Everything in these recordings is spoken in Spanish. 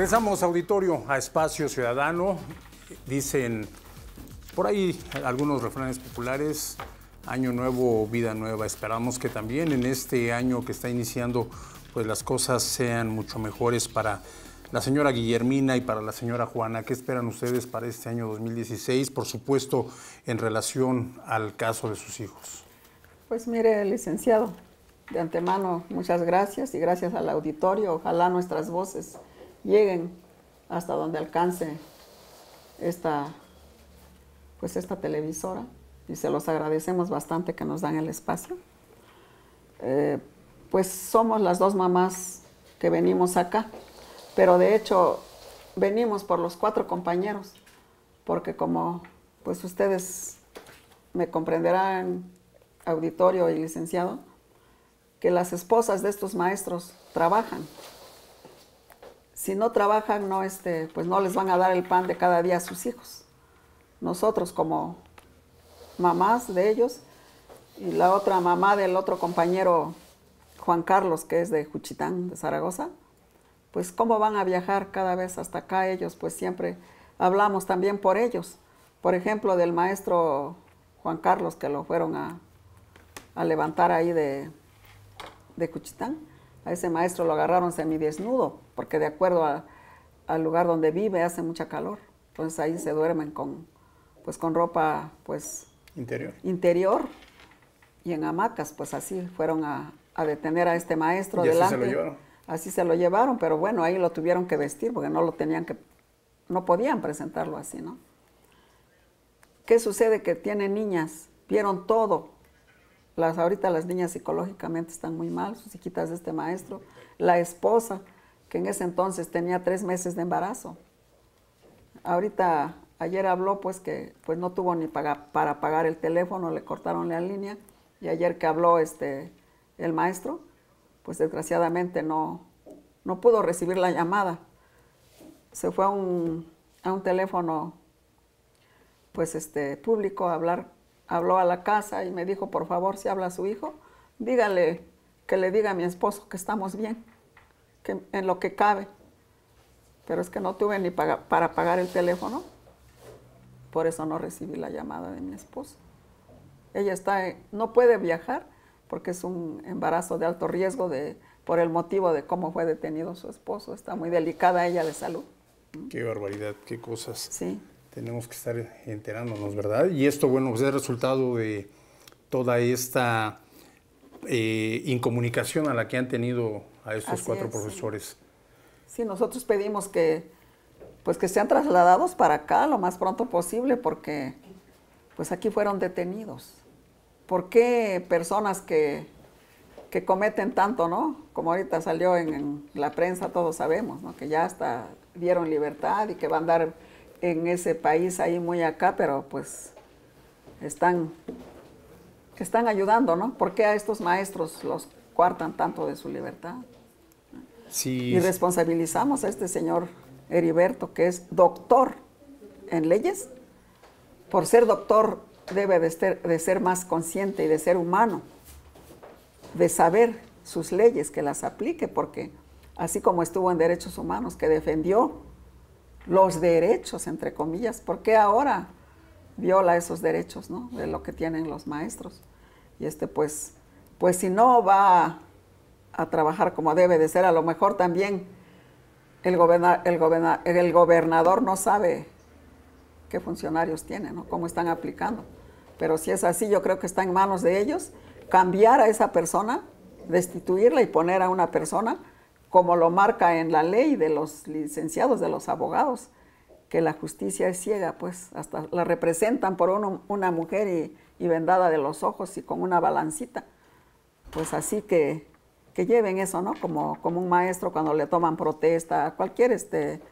Regresamos, auditorio, a Espacio Ciudadano. Dicen por ahí algunos refranes populares, año nuevo, vida nueva. Esperamos que también en este año que está iniciando, pues las cosas sean mucho mejores para la señora Guillermina y para la señora Juana. ¿Qué esperan ustedes para este año 2016? Por supuesto, en relación al caso de sus hijos. Pues mire, licenciado, de antemano, muchas gracias y gracias al auditorio. Ojalá nuestras voces lleguen hasta donde alcance esta, pues esta televisora y se los agradecemos bastante que nos dan el espacio. Eh, pues somos las dos mamás que venimos acá, pero de hecho venimos por los cuatro compañeros, porque como pues ustedes me comprenderán, auditorio y licenciado, que las esposas de estos maestros trabajan si no trabajan, no, este, pues no les van a dar el pan de cada día a sus hijos. Nosotros como mamás de ellos y la otra mamá del otro compañero Juan Carlos, que es de Juchitán, de Zaragoza, pues cómo van a viajar cada vez hasta acá ellos, pues siempre hablamos también por ellos. Por ejemplo, del maestro Juan Carlos, que lo fueron a, levantar ahí de, de Cuchitán a ese maestro lo agarraron desnudo porque de acuerdo al lugar donde vive hace mucha calor. Entonces ahí se duermen con, pues, con ropa pues, interior. interior y en hamacas, pues así fueron a, detener a este maestro. Y así se lo llevaron. Así se lo llevaron, pero bueno, ahí lo tuvieron que vestir porque no lo tenían que, no podían presentarlo así, ¿no? ¿Qué sucede? Que tiene niñas, vieron todo, ahorita las niñas psicológicamente están muy mal, sus hijitas de este maestro, la esposa, que en ese entonces tenía tres meses de embarazo. Ahorita, ayer habló pues que pues no tuvo ni para, para pagar el teléfono, le cortaron la línea y ayer que habló este, el maestro, pues desgraciadamente no, no pudo recibir la llamada. Se fue a un, a un teléfono pues este, público a hablar habló a la casa y me dijo, por favor, si habla a su hijo, dígale que le diga a mi esposo que estamos bien, que en lo que cabe. Pero es que no tuve ni para, pagar el teléfono, por eso no recibí la llamada de mi esposo. Ella está, eh, no puede viajar porque es un embarazo de alto riesgo de, por el motivo de cómo fue detenido su esposo. Está muy delicada ella de salud. Qué barbaridad, qué cosas. Sí tenemos que estar enterándonos, ¿verdad? Y esto, bueno, pues es resultado de toda esta eh, incomunicación a la que han tenido a estos cuatro profesores. Sí. nosotros pedimos que, pues que sean trasladados para acá lo más pronto posible porque pues aquí fueron detenidos. ¿Por qué personas que, cometen tanto, no? Como ahorita salió en, en la prensa, todos sabemos, ¿no? Que ya hasta dieron libertad y que van a dar en ese país ahí muy acá, pero pues están, están ayudando, ¿no? ¿Por qué a estos maestros los cuartan tanto de su libertad? Sí. Y responsabilizamos a este señor Heriberto, que es doctor en leyes. Por ser doctor debe de ser, de ser más consciente y de ser humano, de saber sus leyes, que las aplique, porque así como estuvo en derechos humanos, que defendió los derechos, entre comillas, porque ahora viola esos derechos, ¿no? De lo que tienen los maestros. Y este, pues, pues si no va a, trabajar como debe de ser, a lo mejor también el, gobernador no sabe qué funcionarios tiene, ¿no? Cómo están aplicando. Pero si es así, yo creo que está en manos de ellos cambiar a esa persona, destituirla y poner a una persona como lo marca en la ley de los licenciados, de los abogados, que la justicia es ciega, pues hasta la representan por una mujer y, vendada de los ojos y con una balancita. Pues así que, lleven eso, ¿no? Como, como un maestro cuando le toman protesta, a cualquier, este,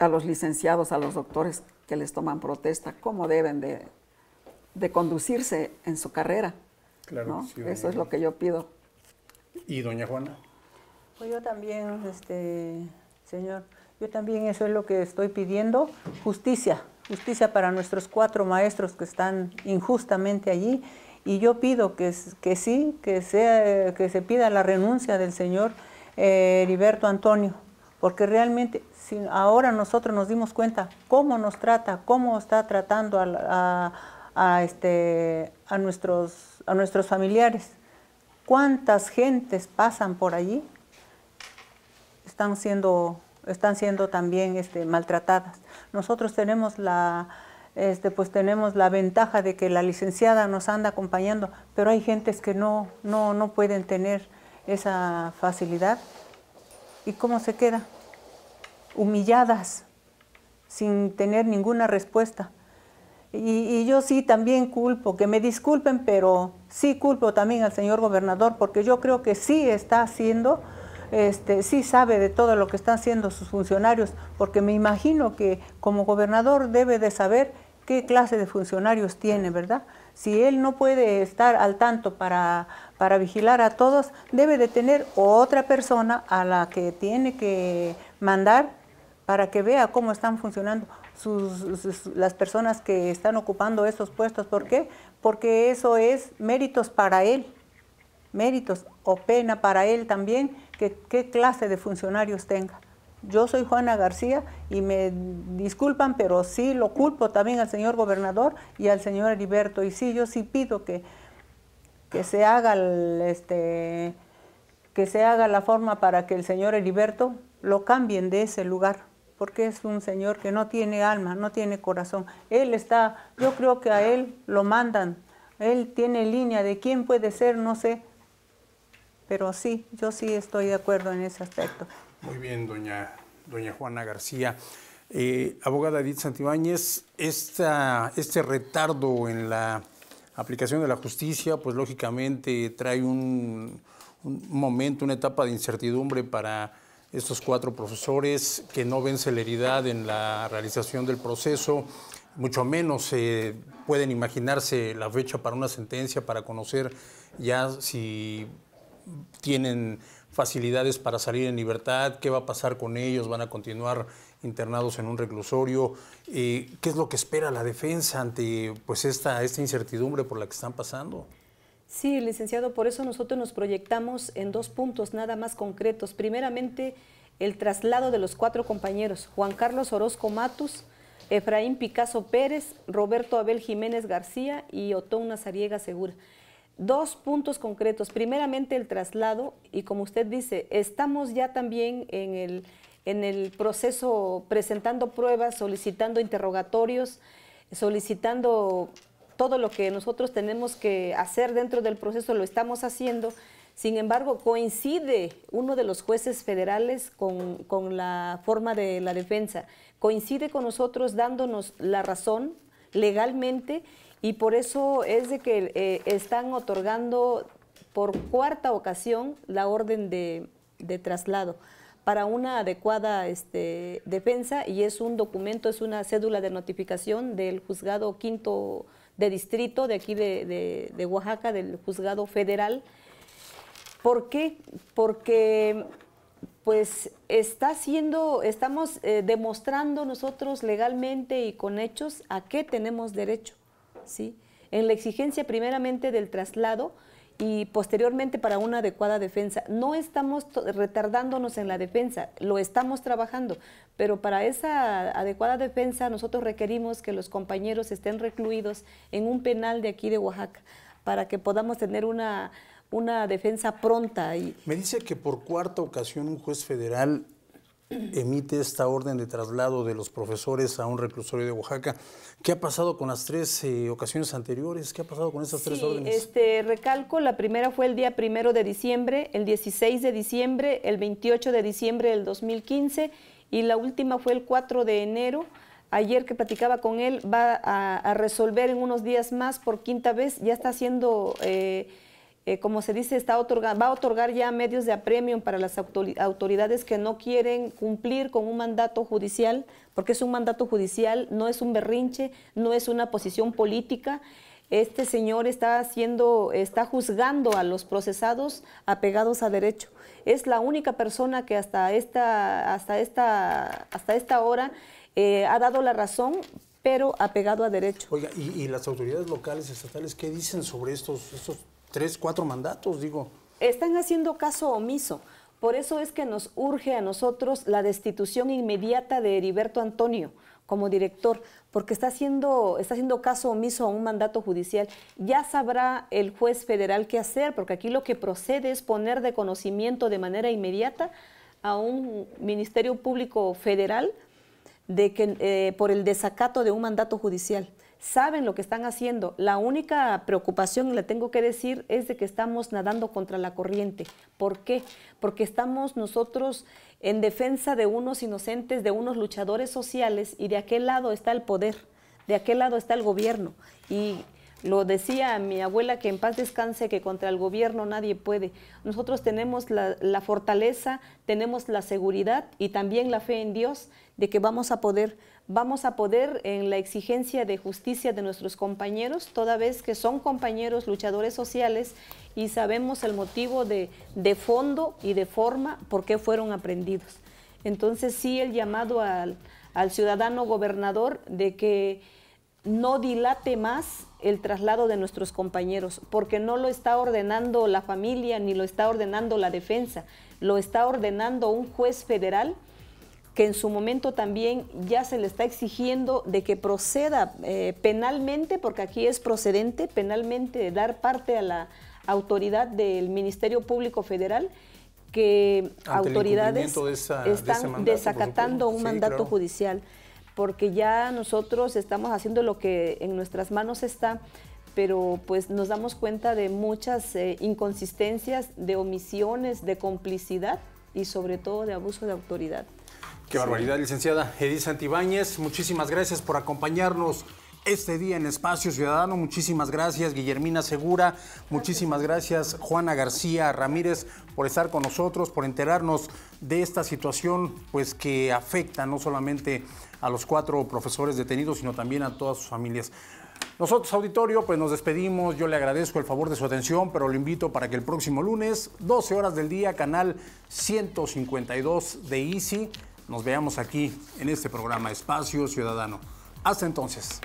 a los licenciados, a los doctores que les toman protesta, cómo deben de, conducirse en su carrera. Claro, ¿no? Eso es lo que yo pido. ¿Y doña Juana? Pues yo también, este, señor, yo también eso es lo que estoy pidiendo, justicia, justicia para nuestros cuatro maestros que están injustamente allí. Y yo pido que, que sí, que, sea, que se pida la renuncia del señor eh, Heriberto Antonio, porque realmente ahora nosotros nos dimos cuenta cómo nos trata, cómo está tratando este, a, nuestros, a nuestros familiares. ¿Cuántas gentes pasan por allí están siendo, están siendo también este, maltratadas. Nosotros tenemos la, este, pues tenemos la ventaja de que la licenciada nos anda acompañando, pero hay gentes que no, no, no pueden tener esa facilidad. ¿Y cómo se queda? Humilladas, sin tener ninguna respuesta. Y, y, yo sí también culpo, que me disculpen, pero sí culpo también al señor gobernador, porque yo creo que sí está haciendo este, sí sabe de todo lo que están haciendo sus funcionarios, porque me imagino que como gobernador debe de saber qué clase de funcionarios tiene, ¿verdad? Si él no puede estar al tanto para, vigilar a todos, debe de tener otra persona a la que tiene que mandar para que vea cómo están funcionando las personas que están ocupando esos puestos. ¿Por qué? Porque eso es méritos para él, méritos o pena para él también qué clase de funcionarios tenga. Yo soy Juana García y me disculpan, pero sí lo culpo también al señor gobernador y al señor Heriberto. Y sí, yo sí pido que, que se haga este que se haga la forma para que el señor Heriberto lo cambien de ese lugar, porque es un señor que no tiene alma, no tiene corazón. Él está, yo creo que a él lo mandan, él tiene línea de quién puede ser, no sé, pero sí, yo sí estoy de acuerdo en ese aspecto. Muy bien, doña, doña Juana García. Eh, abogada Edith Santibáñez, esta, este retardo en la aplicación de la justicia, pues lógicamente trae un, momento, una etapa de incertidumbre para estos cuatro profesores que no ven celeridad en la realización del proceso, mucho menos eh, pueden imaginarse la fecha para una sentencia, para conocer ya si tienen facilidades para salir en libertad, qué va a pasar con ellos, van a continuar internados en un reclusorio, qué es lo que espera la defensa ante pues esta, esta incertidumbre por la que están pasando. Sí, licenciado, por eso nosotros nos proyectamos en dos puntos nada más concretos. Primeramente, el traslado de los cuatro compañeros, Juan Carlos Orozco Matus, Efraín Picasso Pérez, Roberto Abel Jiménez García y Otón Nazariega Segura dos puntos concretos. Primeramente, el traslado, y como usted dice, estamos ya también en el, en el proceso presentando pruebas, solicitando interrogatorios, solicitando todo lo que nosotros tenemos que hacer dentro del proceso, lo estamos haciendo. Sin embargo, coincide uno de los jueces federales con, con la forma de la defensa, coincide con nosotros dándonos la razón legalmente y por eso es de que eh, están otorgando por cuarta ocasión la orden de, traslado para una adecuada este, defensa y es un documento, es una cédula de notificación del juzgado quinto de distrito de aquí de, Oaxaca, del juzgado federal. ¿Por qué? Porque pues está siendo, estamos eh, demostrando nosotros legalmente y con hechos a qué tenemos derecho. ¿sí? en la exigencia primeramente del traslado y posteriormente para una adecuada defensa. No estamos retardándonos en la defensa, lo estamos trabajando, pero para esa adecuada defensa nosotros requerimos que los compañeros estén recluidos en un penal de aquí de Oaxaca para que podamos tener una, una defensa pronta. Y... Me dice que por cuarta ocasión un juez federal emite esta orden de traslado de los profesores a un reclusorio de Oaxaca. ¿Qué ha pasado con las tres eh, ocasiones anteriores? ¿Qué ha pasado con estas tres órdenes? Este, recalco, la primera fue el día primero de diciembre, el 16 de diciembre, el 28 de diciembre del 2015 y la última fue el 4 de enero. Ayer que platicaba con él, va a, resolver en unos días más por quinta vez, ya está haciendo... Eh, eh, como se dice, va a otorgar ya medios de apremio para las autoridades que no quieren cumplir con un mandato judicial, porque es un mandato judicial, no es un berrinche, no es una posición política. Este señor está haciendo, está juzgando a los procesados apegados a derecho. Es la única persona que hasta esta, hasta esta, hasta esta hora eh, ha dado la razón pero apegado a derecho. Oiga, ¿y, las autoridades locales, estatales, qué dicen sobre estos tres, cuatro mandatos, digo. Están haciendo caso omiso. Por eso es que nos urge a nosotros la destitución inmediata de Heriberto Antonio como director, porque está haciendo, está haciendo caso omiso a un mandato judicial. Ya sabrá el juez federal qué hacer, porque aquí lo que procede es poner de conocimiento de manera inmediata a un Ministerio Público Federal de que, eh, por el desacato de un mandato judicial saben lo que están haciendo. La única preocupación, le tengo que decir, es de que estamos nadando contra la corriente. ¿Por qué? Porque estamos nosotros en defensa de unos inocentes, de unos luchadores sociales y de aquel lado está el poder, de aquel lado está el gobierno. Y lo decía mi abuela que en paz descanse, que contra el gobierno nadie puede. Nosotros tenemos la, la, fortaleza, tenemos la seguridad y también la fe en Dios de que vamos a poder vamos a poder en la exigencia de justicia de nuestros compañeros, toda vez que son compañeros luchadores sociales y sabemos el motivo de, fondo y de forma por qué fueron aprendidos. Entonces sí el llamado al, al ciudadano gobernador de que no dilate más el traslado de nuestros compañeros, porque no lo está ordenando la familia ni lo está ordenando la defensa, lo está ordenando un juez federal que en su momento también ya se le está exigiendo de que proceda eh, penalmente, porque aquí es procedente penalmente dar parte a la autoridad del Ministerio Público Federal que autoridades están desacatando un mandato judicial, porque ya nosotros estamos haciendo lo que en nuestras manos está, pero pues nos damos cuenta de muchas eh, inconsistencias, de omisiones, de complicidad y sobre todo de abuso de autoridad. Qué barbaridad, licenciada. Edith Santibáñez, muchísimas gracias por acompañarnos este día en Espacio Ciudadano. Muchísimas gracias, Guillermina Segura. Muchísimas gracias, Juana García Ramírez, por estar con nosotros, por enterarnos de esta situación, pues que afecta no solamente a los cuatro profesores detenidos, sino también a todas sus familias. Nosotros, auditorio, pues nos despedimos. Yo le agradezco el favor de su atención, pero lo invito para que el próximo lunes, 12 horas del día, canal 152 de Easy nos veamos aquí en este programa Espacio Ciudadano. Hasta entonces.